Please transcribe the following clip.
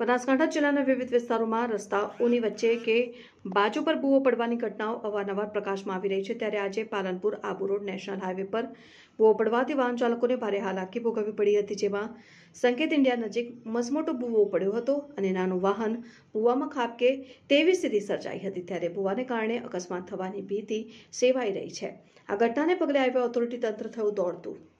બનાસકાંઠા જિલ્લાના વિવિધ વિસ્તારોમાં રસ્તાઓની વચ્ચે કે બાજુ પર ભૂવો પડવાની ઘટનાઓ અવારનવાર પ્રકાશમાં આવી રહી છે ત્યારે આજે Palanpur Abu road national highway પર ભૂવો પડવાથી વાહન ચાલકોને ભારે હાલાકી ભોગવવી પડી હતી જેમાં સંકેત ઇન્ડિયા નજીક મસમોટો ભૂવો પડ્યો હતો અને નાનું વાહન ભૂવામાં ખાબકે તેવી સ્થિતિ સર્જાઈ હતી ત્યારે ભૂવાને કારણે અકસ્માત થવાની ભીતિ સેવાઈ રહી છે આ ઘટનાને પગલે હાઈવે ઓથોરિટી તંત્ર થયું દોડતું